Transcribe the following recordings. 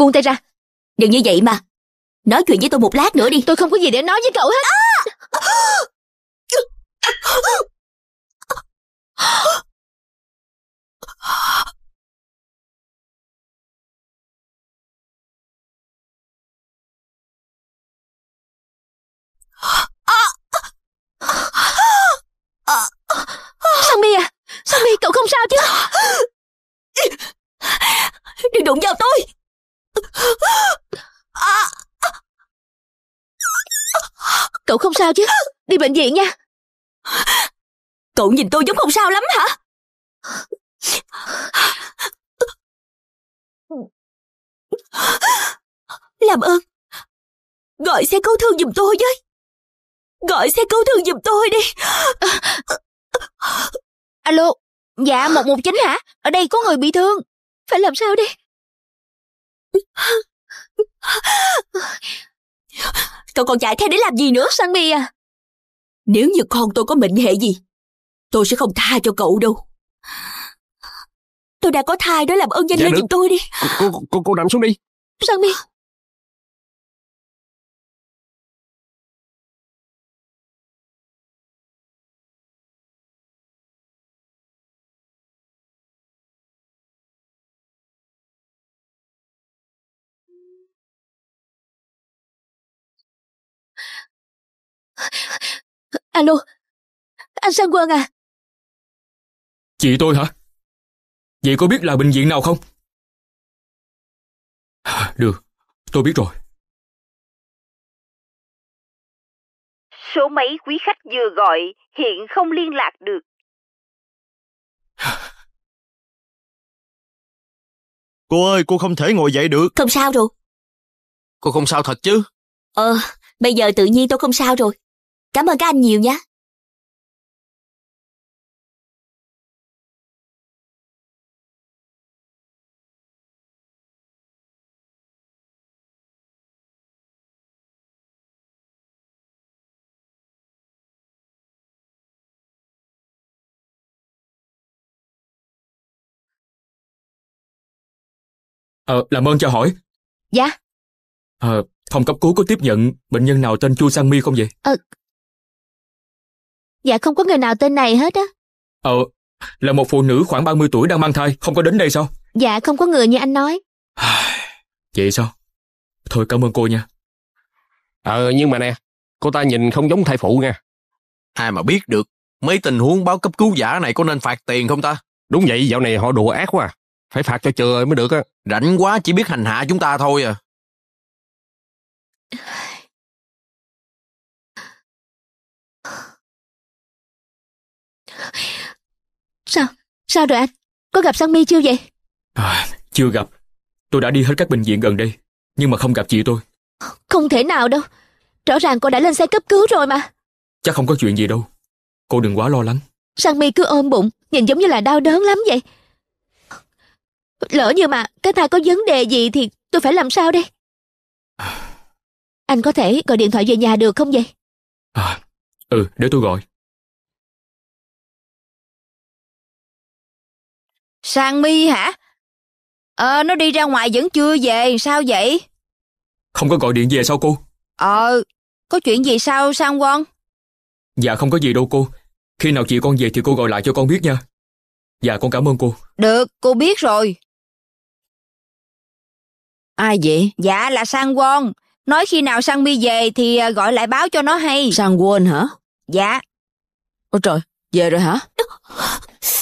buông tay ra đừng như vậy mà nói chuyện với tôi một lát nữa đi tôi không có gì để nói với cậu hết à! Sammy, Mia, à, Sang cậu không sao chứ? Đừng đụng vào tôi! Cậu không sao chứ Đi bệnh viện nha Cậu nhìn tôi giống không sao lắm hả Làm ơn Gọi xe cứu thương giùm tôi với Gọi xe cứu thương giùm tôi đi Alo Dạ một một chín hả Ở đây có người bị thương Phải làm sao đây Cậu còn chạy theo để làm gì nữa Sunny à Nếu như con tôi có mệnh hệ gì Tôi sẽ không tha cho cậu đâu Tôi đã có thai đó làm ơn danh dạ lên giùm tôi đi Cô, cô, cô, cô nằm xuống đi Sunny Alo, anh Sang Quân à? Chị tôi hả? Vậy có biết là bệnh viện nào không? À, được, tôi biết rồi. Số máy quý khách vừa gọi hiện không liên lạc được. Cô ơi, cô không thể ngồi dậy được. Không sao rồi. Cô không sao thật chứ? Ờ, bây giờ tự nhiên tôi không sao rồi. Cảm ơn các anh nhiều nhé. Ờ, làm ơn cho hỏi. Dạ. Ờ, phòng cấp cứu có tiếp nhận bệnh nhân nào tên Chu Sang Mi không vậy? Ờ, Dạ không có người nào tên này hết á. Ờ, là một phụ nữ khoảng 30 tuổi đang mang thai, không có đến đây sao? Dạ không có người như anh nói. Vậy sao? Thôi cảm ơn cô nha. Ờ, nhưng mà nè, cô ta nhìn không giống thai phụ nha. Ai mà biết được, mấy tình huống báo cấp cứu giả này có nên phạt tiền không ta? Đúng vậy, dạo này họ đùa ác quá à. Phải phạt cho trời mới được á. Rảnh quá chỉ biết hành hạ chúng ta thôi à. Sao? Sao rồi anh? Có gặp Sang Mi chưa vậy? À, chưa gặp. Tôi đã đi hết các bệnh viện gần đây, nhưng mà không gặp chị tôi. Không thể nào đâu. Rõ ràng cô đã lên xe cấp cứu rồi mà. Chắc không có chuyện gì đâu. Cô đừng quá lo lắng. Sang Mi cứ ôm bụng, nhìn giống như là đau đớn lắm vậy. Lỡ như mà cái thai có vấn đề gì thì tôi phải làm sao đây? À. Anh có thể gọi điện thoại về nhà được không vậy? À, ừ, để tôi gọi. Sang mi hả? Ờ, nó đi ra ngoài vẫn chưa về, sao vậy? Không có gọi điện về sao cô? Ờ, có chuyện gì sao Sang Won? Dạ không có gì đâu cô. Khi nào chị con về thì cô gọi lại cho con biết nha. Dạ con cảm ơn cô. Được, cô biết rồi. Ai vậy? Dạ là Sang Won. Nói khi nào Sang Mi về thì ờ, gọi lại báo cho nó hay. Sang Won hả? Dạ. Ôi trời, về rồi hả?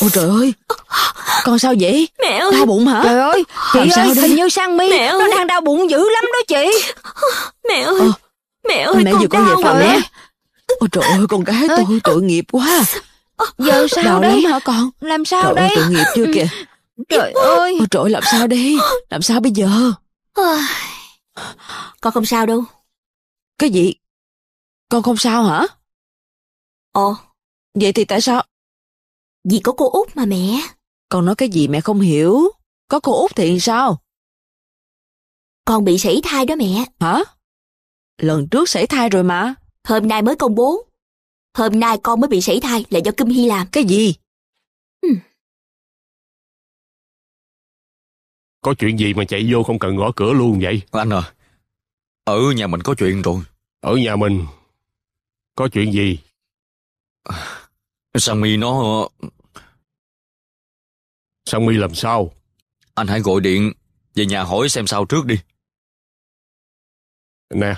Ôi trời ơi Con sao vậy? Mẹ ơi Đau bụng hả? Trời ơi Chị Làm ơi hình như sang mi Mẹ Nó đang đau bụng dữ lắm đó chị Mẹ ơi à, Mẹ ơi Mẹ vừa con về phòng nhé. Ôi trời ơi con gái tôi tội nghiệp quá ờ. Giờ sao đau đây? lắm hả con? Làm sao trời đây? Ơi, tội nghiệp chưa kìa Trời ơi Ôi trời làm sao đây? Làm sao bây giờ? Con không sao đâu Cái gì? Con không sao hả? Ồ Vậy thì tại sao? Vì có cô út mà mẹ. Con nói cái gì mẹ không hiểu? Có cô út thì sao? Con bị sảy thai đó mẹ. Hả? Lần trước sảy thai rồi mà. Hôm nay mới công bố. Hôm nay con mới bị sảy thai là do Kim Hy làm. Cái gì? Ừ. Có chuyện gì mà chạy vô không cần gõ cửa luôn vậy? Anh à, ở nhà mình có chuyện rồi. Ở nhà mình có chuyện gì? À, Sang Mi nó... Ờ. Sang Mi làm sao? Anh hãy gọi điện về nhà hỏi xem sao trước đi. Nè,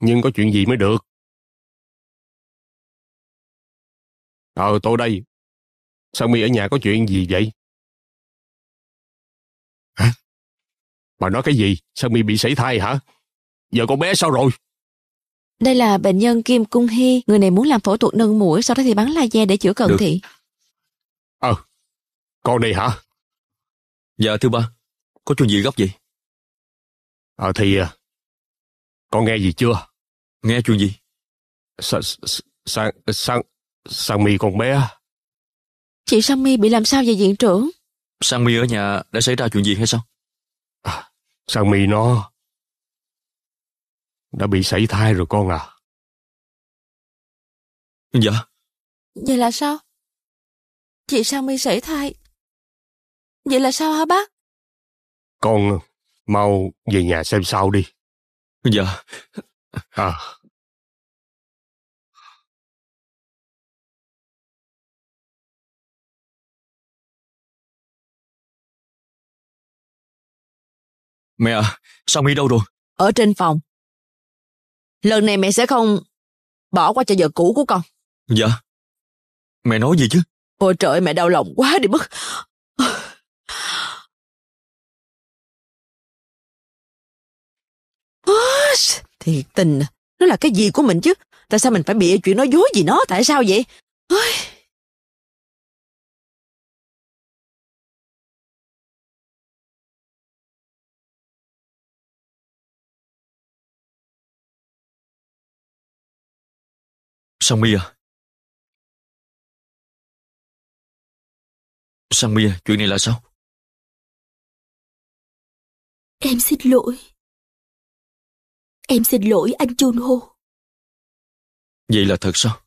nhưng có chuyện gì mới được. Ờ, tôi đây. Sang Mi ở nhà có chuyện gì vậy? Hả? Bà nói cái gì? Sang Mi bị sảy thai hả? Giờ con bé sao rồi? Đây là bệnh nhân Kim Cung Hy, người này muốn làm phẫu thuật nâng mũi, sau đó thì bắn laser để chữa cận Được. thị. Ờ, à, con đây hả? Dạ thưa ba, có chuyện gì gấp vậy? Ờ à, thì, ờ, con nghe gì chưa? Nghe chuyện gì? Sang, sang, sang, sang mi con bé. Chị sang mi bị làm sao vậy viện trưởng? Sang mi ở nhà đã xảy ra chuyện gì hay sao? À, sang mi nó đã bị sảy thai rồi con à. Dạ. Vậy là sao? Chị Sang My sảy thai. Vậy là sao hả bác? Con mau về nhà xem sao đi. Dạ. À. Mẹ à, Sao My đâu rồi? Ở trên phòng. Lần này mẹ sẽ không bỏ qua cho vợ cũ của con. Dạ. Mẹ nói gì chứ? Ôi trời mẹ đau lòng quá đi mất. Thì tình, nó là cái gì của mình chứ? Tại sao mình phải bịa chuyện nói dối gì nó? Tại sao vậy? Sang Mia. Sang Mia, chuyện này là sao? Em xin lỗi. Em xin lỗi anh Chun Ho. Vậy là thật sao?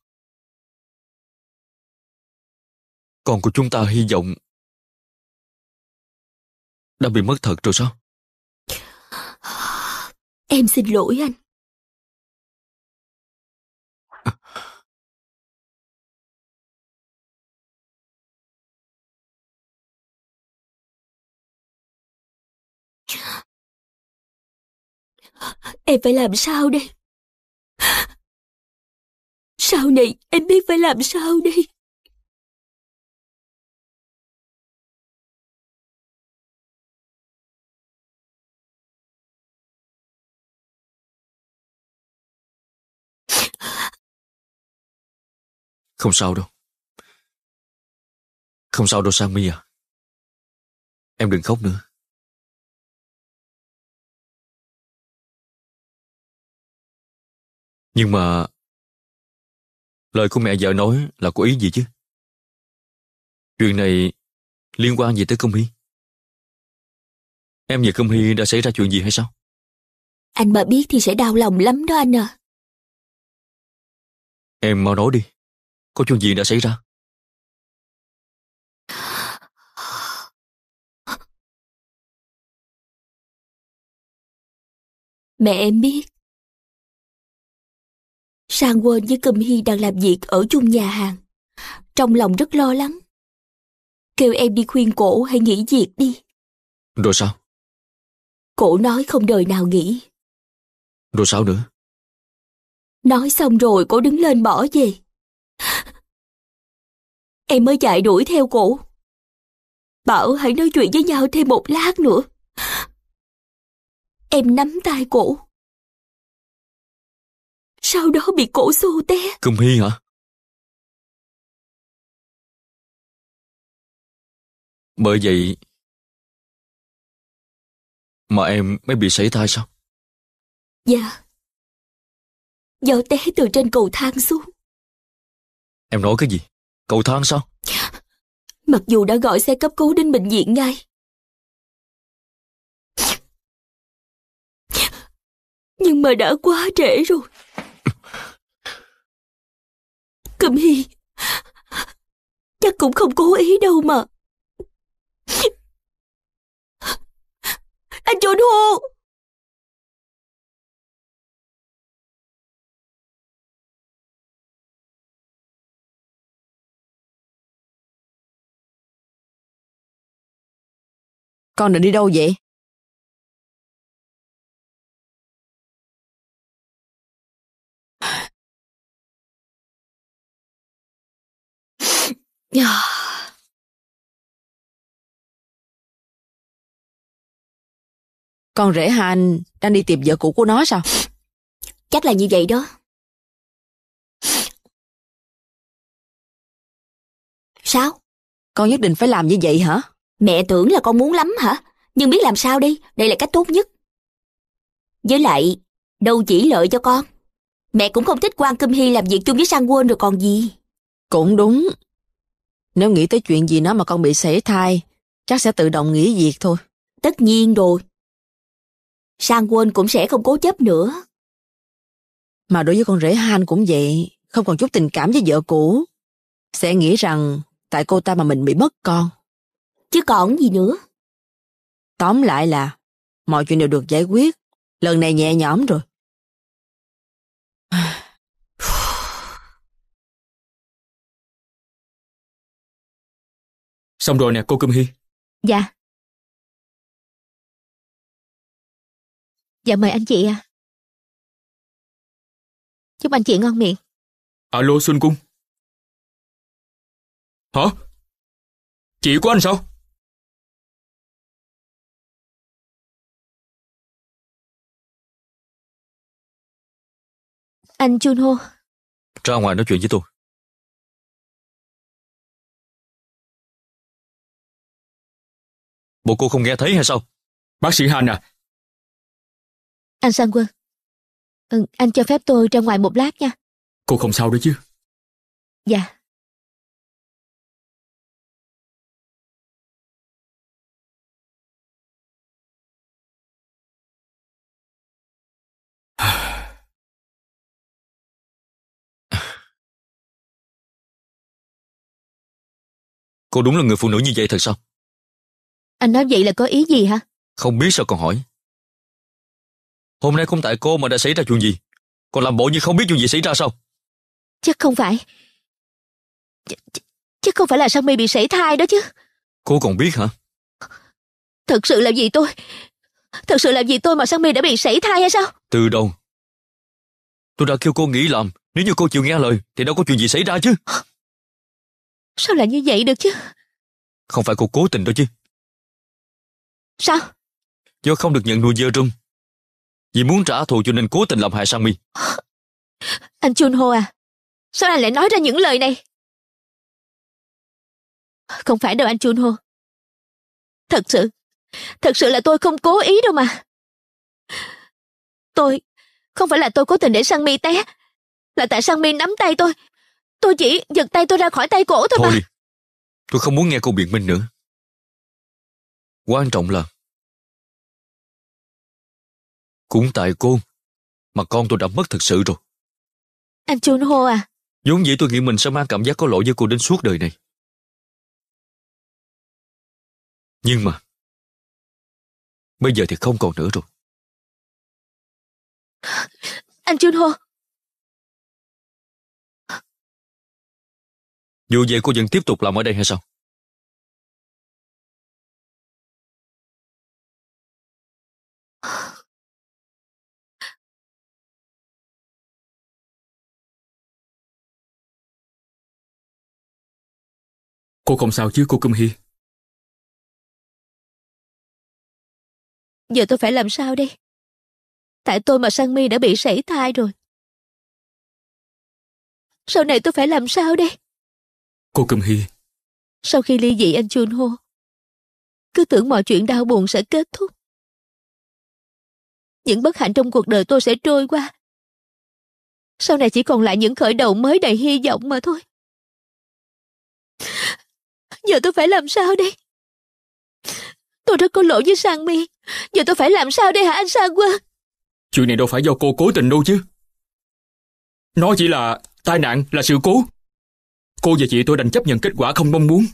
Con của chúng ta hy vọng đã bị mất thật rồi sao? Em xin lỗi anh. em phải làm sao đây? Sau này em biết phải làm sao đây? Không sao đâu. Không sao đâu Sang Mi à. Em đừng khóc nữa. Nhưng mà... Lời của mẹ vợ nói là có ý gì chứ? Chuyện này liên quan gì tới Công Hy? Em và Công Hy đã xảy ra chuyện gì hay sao? Anh mà biết thì sẽ đau lòng lắm đó anh à. Em mau nói đi. Có chuyện gì đã xảy ra? Mẹ em biết Sang quên với Cầm Hy đang làm việc ở chung nhà hàng. Trong lòng rất lo lắng. Kêu em đi khuyên cổ hãy nghỉ việc đi. Rồi sao? Cổ nói không đời nào nghỉ. Rồi sao nữa? Nói xong rồi cổ đứng lên bỏ về. Em mới chạy đuổi theo cổ. Bảo hãy nói chuyện với nhau thêm một lát nữa. Em nắm tay cổ, sau đó bị cổ xô té. Cung hy hả? Bởi vậy mà em mới bị sảy thai sao? Dạ. Do té từ trên cầu thang xuống. Em nói cái gì? Cầu thang sao? Mặc dù đã gọi xe cấp cứu đến bệnh viện ngay. Nhưng mà đã quá trễ rồi. Lâm Hy Chắc cũng không cố ý đâu mà Anh trốn hô Con định đi đâu vậy? Con rể Hàn đang đi tìm vợ cũ của nó sao? Chắc là như vậy đó. Sao? Con nhất định phải làm như vậy hả? Mẹ tưởng là con muốn lắm hả? Nhưng biết làm sao đi, đây là cách tốt nhất. Với lại, đâu chỉ lợi cho con. Mẹ cũng không thích quan Kim Hy làm việc chung với Sang Quân rồi còn gì. Cũng đúng, nếu nghĩ tới chuyện gì nó mà con bị sể thai, chắc sẽ tự động nghỉ việc thôi. Tất nhiên rồi. Sang quên cũng sẽ không cố chấp nữa. Mà đối với con rể Han cũng vậy, không còn chút tình cảm với vợ cũ. Sẽ nghĩ rằng tại cô ta mà mình bị mất con. Chứ còn gì nữa. Tóm lại là mọi chuyện đều được giải quyết. Lần này nhẹ nhõm rồi. Xong rồi nè, cô Câm Hy. Dạ. Dạ mời anh chị À. Chúc anh chị ngon miệng. Alo Xuân Cung. Hả? Chị của anh sao? Anh Junho. Ra ngoài nói chuyện với tôi. Bộ cô không nghe thấy hay sao? Bác sĩ Han à? Anh Sang Quân. Ừ, anh cho phép tôi ra ngoài một lát nha. Cô không sao đấy chứ? Dạ. Cô đúng là người phụ nữ như vậy thật sao? Anh nói vậy là có ý gì hả? Không biết sao còn hỏi. Hôm nay không tại cô mà đã xảy ra chuyện gì? Còn làm bộ như không biết chuyện gì xảy ra sao? Chắc không phải. Ch ch chắc không phải là Sang mi bị sảy thai đó chứ. Cô còn biết hả? Thật sự là gì tôi? Thật sự là gì tôi mà Sang mi đã bị sảy thai hay sao? Từ đâu Tôi đã kêu cô nghĩ làm. Nếu như cô chịu nghe lời thì đâu có chuyện gì xảy ra chứ. Sao lại như vậy được chứ? Không phải cô cố tình đâu chứ. Sao? Do không được nhận nuôi dơ trung Vì muốn trả thù cho nên cố tình làm hại Sang Mi. Anh Chun Ho à, sao anh lại nói ra những lời này? Không phải đâu anh Chun Ho. Thật sự, thật sự là tôi không cố ý đâu mà. Tôi, không phải là tôi cố tình để Sang Mi té, là tại Sang Mi nắm tay tôi. Tôi chỉ giật tay tôi ra khỏi tay cổ thôi, thôi mà. Đi. Tôi không muốn nghe cô biện minh nữa. Quan trọng là Cũng tại cô Mà con tôi đã mất thật sự rồi Anh Chun Ho à vốn dĩ tôi nghĩ mình sẽ mang cảm giác có lỗi với cô đến suốt đời này Nhưng mà Bây giờ thì không còn nữa rồi Anh Chun Ho Dù vậy cô vẫn tiếp tục làm ở đây hay sao Cô không sao chứ cô Câm Hi? Giờ tôi phải làm sao đây? Tại tôi mà Sang Mi đã bị sảy thai rồi. Sau này tôi phải làm sao đây? Cô Câm Hi. Sau khi ly dị anh Chun Ho, cứ tưởng mọi chuyện đau buồn sẽ kết thúc. Những bất hạnh trong cuộc đời tôi sẽ trôi qua. Sau này chỉ còn lại những khởi đầu mới đầy hy vọng mà thôi. Giờ tôi phải làm sao đây? Tôi rất có lỗi với Sang Mi. Giờ tôi phải làm sao đây hả anh Sang Quân? Chuyện này đâu phải do cô cố tình đâu chứ. Nó chỉ là tai nạn, là sự cố. Cô và chị tôi đành chấp nhận kết quả không mong muốn.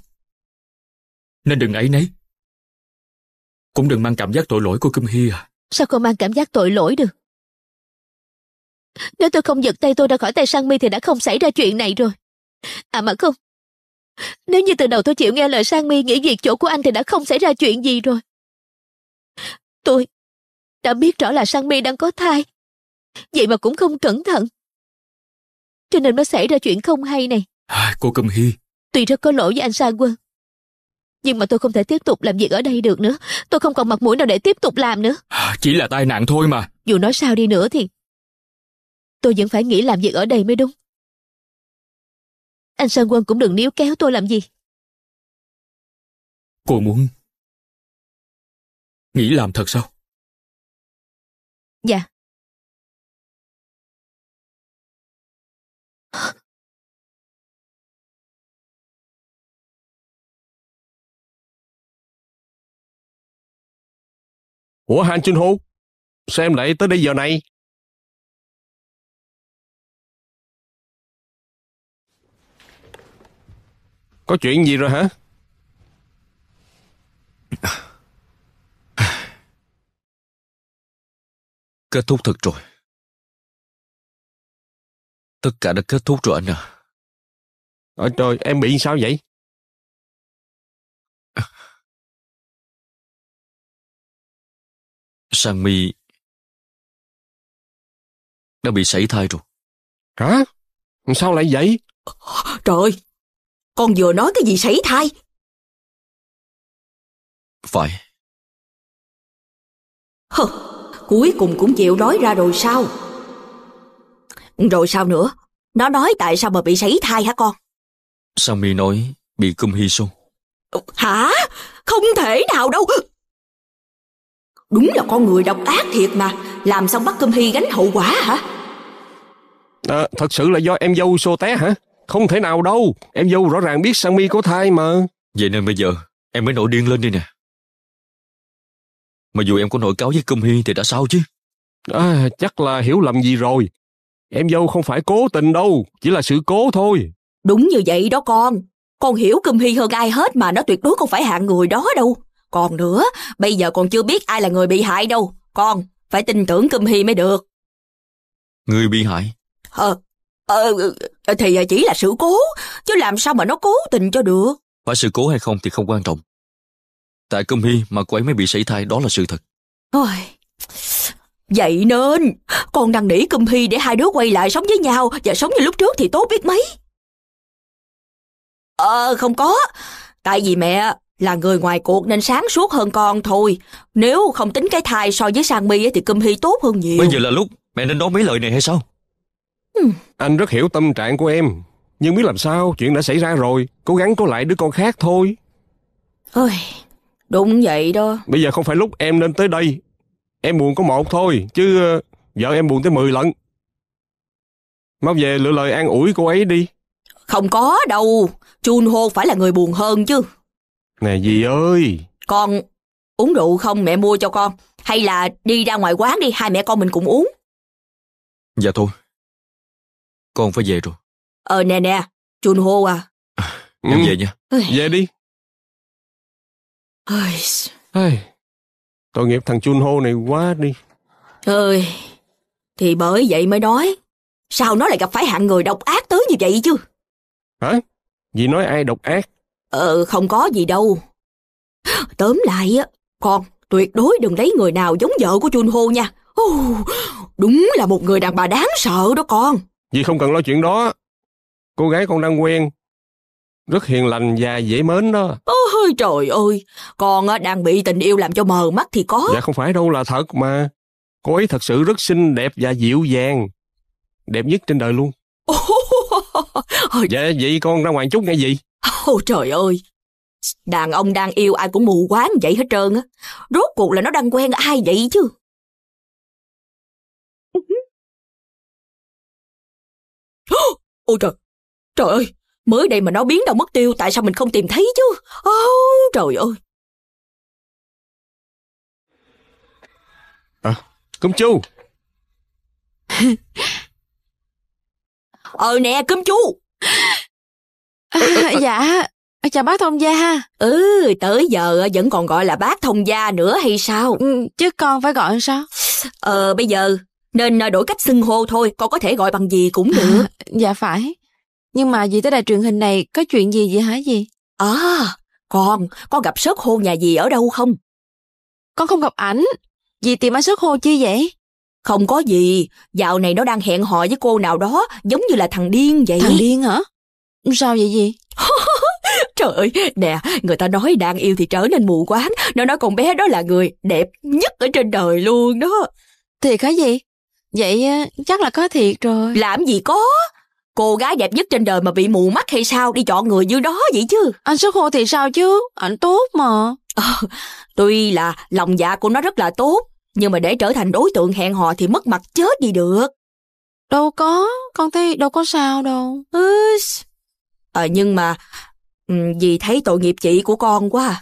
Nên đừng ấy nấy. Cũng đừng mang cảm giác tội lỗi của Kim Hy à. Sao cô mang cảm giác tội lỗi được? Nếu tôi không giật tay tôi ra khỏi tay Sang Mi thì đã không xảy ra chuyện này rồi. À mà không, nếu như từ đầu tôi chịu nghe lời Sang Mi nghĩ việc chỗ của anh thì đã không xảy ra chuyện gì rồi. Tôi đã biết rõ là Sang Mi đang có thai. Vậy mà cũng không cẩn thận. Cho nên mới xảy ra chuyện không hay này. À, cô Cầm Hy. Tuy rất có lỗi với anh Sang Quân. Nhưng mà tôi không thể tiếp tục làm việc ở đây được nữa. Tôi không còn mặt mũi nào để tiếp tục làm nữa. À, chỉ là tai nạn thôi mà. Dù nói sao đi nữa thì... Tôi vẫn phải nghĩ làm việc ở đây mới đúng. Anh Sơn Quân cũng đừng níu kéo tôi làm gì Cô muốn Nghĩ làm thật sao Dạ Ủa Hàng Trinh Hô Sao em lại tới đây giờ này Có chuyện gì rồi hả? Kết thúc thật rồi. Tất cả đã kết thúc rồi anh à. Ôi trời, em bị sao vậy? Sang Mi đã bị sảy thai rồi. Hả? Sao lại vậy? Trời ơi, con vừa nói cái gì sảy thai. Phải. Hừ, cuối cùng cũng chịu nói ra rồi sao? Rồi sao nữa? Nó nói tại sao mà bị sảy thai hả con? sao mi nói bị cung hy sô. Hả? Không thể nào đâu. Đúng là con người độc ác thiệt mà. Làm sao bắt Câm Hy gánh hậu quả hả? À, thật sự là do em dâu xô té hả? Không thể nào đâu, em dâu rõ ràng biết sang mi có thai mà. Vậy nên bây giờ em mới nổi điên lên đây nè. Mà dù em có nổi cáo với Cung Hy thì đã sao chứ? À, chắc là hiểu lầm gì rồi. Em dâu không phải cố tình đâu, chỉ là sự cố thôi. Đúng như vậy đó con. Con hiểu Kim Hy hơn ai hết mà nó tuyệt đối không phải hạng người đó đâu. Còn nữa, bây giờ còn chưa biết ai là người bị hại đâu. Con, phải tin tưởng Kim Hy mới được. Người bị hại? Ờ, Ờ, ờ, thì ờ, chỉ là sự cố, chứ làm sao mà nó cố tình cho được. Phải sự cố hay không thì không quan trọng. Tại Câm Hy mà cô ấy mới bị sảy thai đó là sự thật. Ôi, vậy nên, con đang nỉ Câm Hy để hai đứa quay lại sống với nhau và sống như lúc trước thì tốt biết mấy. Ờ, không có. Tại vì mẹ là người ngoài cuộc nên sáng suốt hơn con thôi. Nếu không tính cái thai so với Sang Mi thì Câm Hy tốt hơn nhiều. Bây giờ là lúc mẹ nên nói mấy lời này hay sao? Anh rất hiểu tâm trạng của em, nhưng biết làm sao, chuyện đã xảy ra rồi, cố gắng có lại đứa con khác thôi. Ôi, đúng vậy đó. Bây giờ không phải lúc em nên tới đây. Em buồn có một thôi, chứ ờ, vợ em buồn tới mười lần. Mau về lựa lời an ủi cô ấy đi. Không có đâu, Chun Ho phải là người buồn hơn chứ. Nè dì ơi. Con uống rượu không mẹ mua cho con, hay là đi ra ngoài quán đi hai mẹ con mình cùng uống. Dạ thôi, con phải về rồi Ờ nè nè Chun hô à, à Em ừ. về nha Về đi ơi. ơi. Tội nghiệp thằng Chun hô này quá đi Ơi Thì bởi vậy mới nói Sao nó lại gặp phải hạng người độc ác tới như vậy chứ Hả? Dì nói ai độc ác? Ờ không có gì đâu Tóm lại á Con tuyệt đối đừng lấy người nào giống vợ của Chun hô nha Đúng là một người đàn bà đáng sợ đó con Dì không cần lo chuyện đó. Cô gái con đang quen, rất hiền lành và dễ mến đó. Ôi trời ơi, con đang bị tình yêu làm cho mờ mắt thì có. Dạ không phải đâu là thật mà. Cô ấy thật sự rất xinh đẹp và dịu dàng. Đẹp nhất trên đời luôn. Dạ vậy con ra ngoài chút nghe gì? Ôi trời ơi, đàn ông đang yêu ai cũng mù quáng vậy hết trơn á. Rốt cuộc là nó đang quen ai vậy chứ? Ôi trời, trời ơi, mới đây mà nó biến đâu mất tiêu, tại sao mình không tìm thấy chứ? Oh, trời ơi. À, cơm chu. ờ nè, cơm chu. dạ, chào bác thông gia. ha. Ừ, tới giờ vẫn còn gọi là bác thông gia nữa hay sao? Ừ, chứ con phải gọi sao? Ờ, bây giờ nên à, đổi cách xưng hô thôi con có thể gọi bằng gì cũng được dạ phải nhưng mà dì tới đài truyền hình này có chuyện gì vậy hả dì à con con gặp sớt hô nhà dì ở đâu không con không gặp ảnh dì tìm ảnh sớt hô chi vậy không có gì dạo này nó đang hẹn hò với cô nào đó giống như là thằng điên vậy thằng điên hả sao vậy dì Trời ơi, nè, người ta nói đang yêu thì trở nên mù quáng. Nó nói con bé đó là người đẹp nhất ở trên đời luôn đó. Thiệt hả gì? Vậy chắc là có thiệt rồi. Làm gì có? Cô gái đẹp nhất trên đời mà bị mù mắt hay sao đi chọn người như đó vậy chứ? Anh Sức Khô thì sao chứ? Anh tốt mà. À, tuy là lòng dạ của nó rất là tốt, nhưng mà để trở thành đối tượng hẹn hò thì mất mặt chết đi được. Đâu có, con thấy đâu có sao đâu. Ừ, à, nhưng mà vì thấy tội nghiệp chị của con quá à.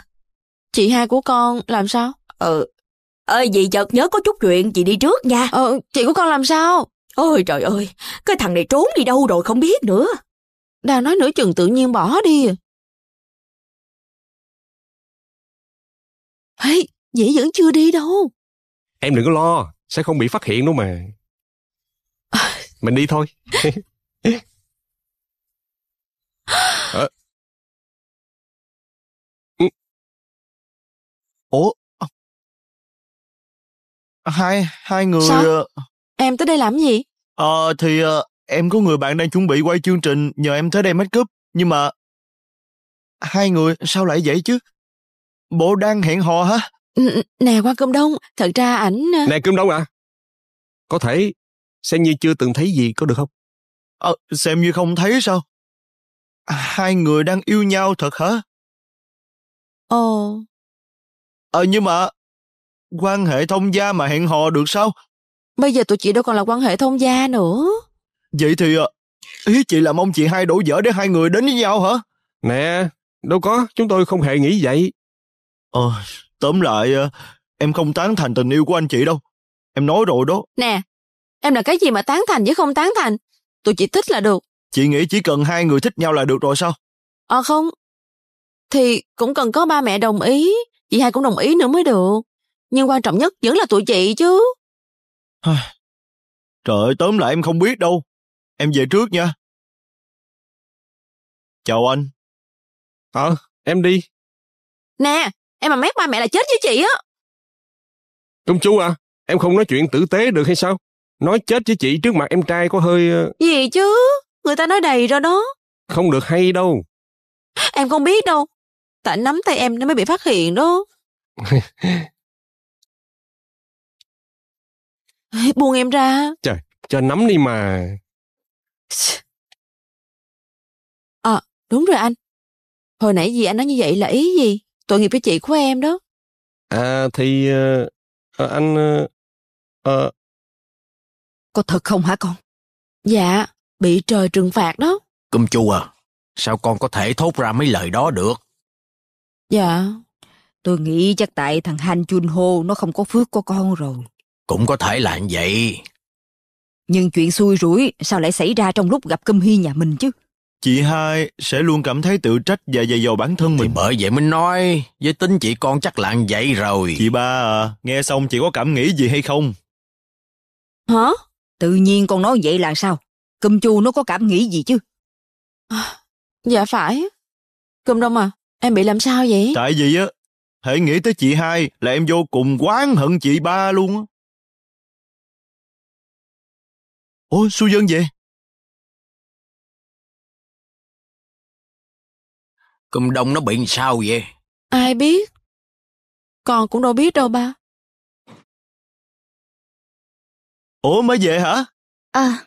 Chị hai của con làm sao? Ờ, ơi dì chợt nhớ có chút chuyện chị đi trước nha ờ chị của con làm sao ôi trời ơi cái thằng này trốn đi đâu rồi không biết nữa đang nói nửa chừng tự nhiên bỏ đi hey dì vẫn chưa đi đâu em đừng có lo sẽ không bị phát hiện đâu mà mình đi thôi à. ủa hai hai người Sao? Ờ, em tới đây làm gì ờ thì ờ, em có người bạn đang chuẩn bị quay chương trình nhờ em tới đây make up nhưng mà hai người sao lại vậy chứ bộ đang hẹn hò hả nè qua cơm đông thật ra ảnh ờ, nè cơm đông à có thể xem như chưa từng thấy gì có được không ờ xem như không thấy sao hai người đang yêu nhau thật hả ồ ờ nhưng mà Quan hệ thông gia mà hẹn hò được sao? Bây giờ tụi chị đâu còn là quan hệ thông gia nữa. Vậy thì ờ, ý chị là mong chị hai đổ dở để hai người đến với nhau hả? Nè, đâu có, chúng tôi không hề nghĩ vậy. Ờ, tóm lại ờ, em không tán thành tình yêu của anh chị đâu. Em nói rồi đó. Nè, em là cái gì mà tán thành với không tán thành? Tụi chị thích là được. Chị nghĩ chỉ cần hai người thích nhau là được rồi sao? Ờ không, thì cũng cần có ba mẹ đồng ý, chị hai cũng đồng ý nữa mới được. Nhưng quan trọng nhất vẫn là tụi chị chứ. Trời ơi, tóm lại em không biết đâu. Em về trước nha. Chào anh. Ờ, à, em đi. Nè, em mà mét ba mẹ là chết với chị á. Công chú à, em không nói chuyện tử tế được hay sao? Nói chết với chị trước mặt em trai có hơi... Ờ, Gì chứ, người ta nói đầy rồi đó. Không được hay đâu. Em không biết đâu. Tại nắm tay em nó mới bị phát hiện đó. Buông em ra. Trời, cho nắm đi mà. à, đúng rồi anh. Hồi nãy gì anh nói như vậy là ý gì? Tội nghiệp cho chị của em đó. À, thì uh, uh, anh... Uh, uh... Có thật không hả con? Dạ, bị trời trừng phạt đó. Cơm chu à, sao con có thể thốt ra mấy lời đó được? Dạ, tôi nghĩ chắc tại thằng Han Chun Ho nó không có phước của con rồi. Cũng có thể là như vậy. Nhưng chuyện xui rủi sao lại xảy ra trong lúc gặp Câm Hy nhà mình chứ? Chị hai sẽ luôn cảm thấy tự trách và dày dò bản thân mình. Thì bởi vậy mới nói, với tính chị con chắc là vậy rồi. Chị ba à, nghe xong chị có cảm nghĩ gì hay không? Hả? Tự nhiên con nói vậy là sao? Câm chu nó có cảm nghĩ gì chứ? À, dạ phải. Câm đông à, em bị làm sao vậy? Tại vì á, hãy nghĩ tới chị hai là em vô cùng oán hận chị ba luôn á. Ôi, Su Dân về. Cơm đông nó bị sao vậy? Ai biết? Con cũng đâu biết đâu ba. Ủa mới về hả? À.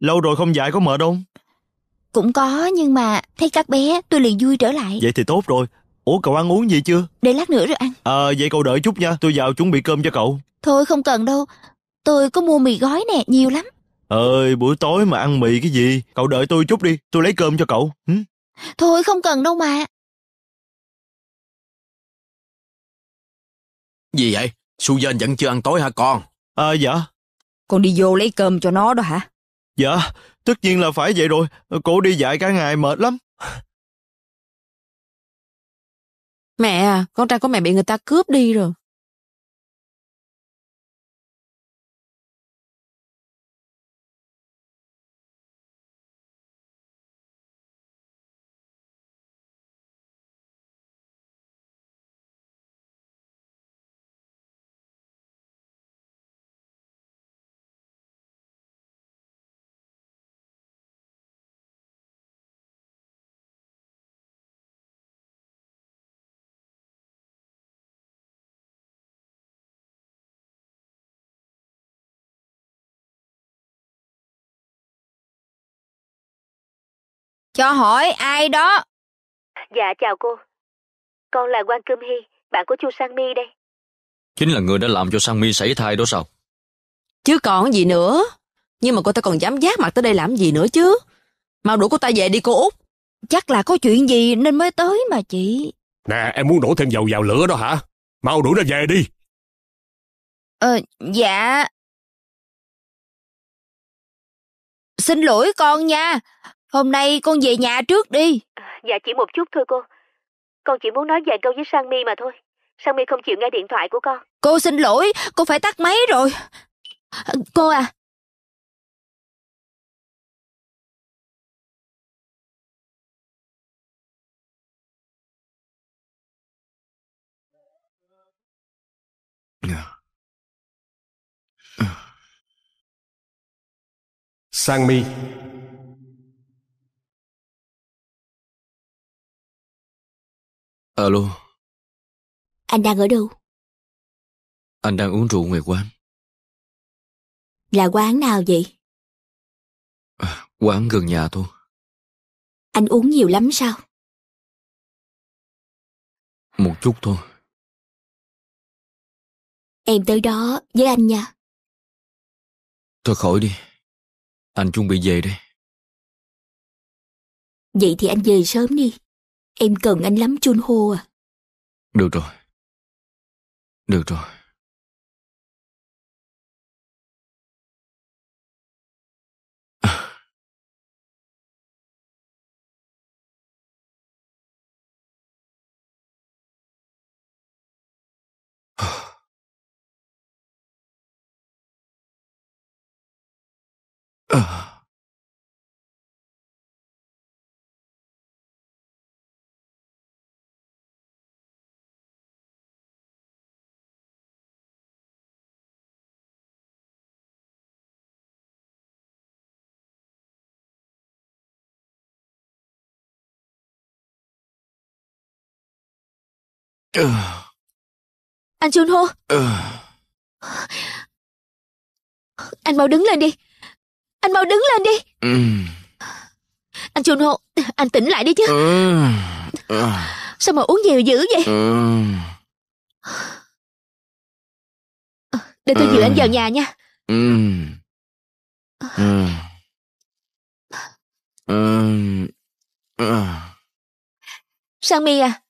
Lâu rồi không dạy có mệt không? Cũng có nhưng mà thấy các bé tôi liền vui trở lại. Vậy thì tốt rồi. Ủa cậu ăn uống gì chưa? Để lát nữa rồi ăn. Ờ à, vậy cậu đợi chút nha, tôi vào chuẩn bị cơm cho cậu. Thôi không cần đâu. Tôi có mua mì gói nè, nhiều lắm ơi buổi tối mà ăn mì cái gì cậu đợi tôi chút đi tôi lấy cơm cho cậu ừ? thôi không cần đâu mà gì vậy susan vẫn chưa ăn tối hả con ờ à, dạ con đi vô lấy cơm cho nó đó hả dạ tất nhiên là phải vậy rồi cô đi dạy cả ngày mệt lắm mẹ à, con trai của mẹ bị người ta cướp đi rồi Cho hỏi ai đó? Dạ chào cô. Con là Quang cơm Hy, bạn của Chu Sang Mi đây. Chính là người đã làm cho Sang Mi xảy thai đó sao? Chứ còn gì nữa. Nhưng mà cô ta còn dám giác mặt tới đây làm gì nữa chứ. Mau đuổi cô ta về đi cô Út. Chắc là có chuyện gì nên mới tới mà chị. Nè, em muốn đổ thêm dầu vào lửa đó hả? Mau đuổi nó về đi. Ờ, dạ. Xin lỗi con nha. Hôm nay con về nhà trước đi. À, dạ chỉ một chút thôi cô. Con chỉ muốn nói vài câu với Sang Mi mà thôi. Sang Mi không chịu nghe điện thoại của con. Cô xin lỗi, cô phải tắt máy rồi. À, cô à, Sang mi Alo ờ, Anh đang ở đâu? Anh đang uống rượu ngoài quán Là quán nào vậy? À, quán gần nhà thôi Anh uống nhiều lắm sao? Một chút thôi Em tới đó với anh nha Thôi khỏi đi Anh chuẩn bị về đây Vậy thì anh về sớm đi Em cần anh lắm Chun hô à. Được rồi. Được rồi. Ờ. Anh Junho ờ. Anh mau đứng lên đi Anh mau đứng lên đi ừ. Anh Junho Anh tỉnh lại đi chứ ờ. Sao mà uống nhiều dữ vậy Để tôi dựa anh vào nhà nha ừ. Sang mi à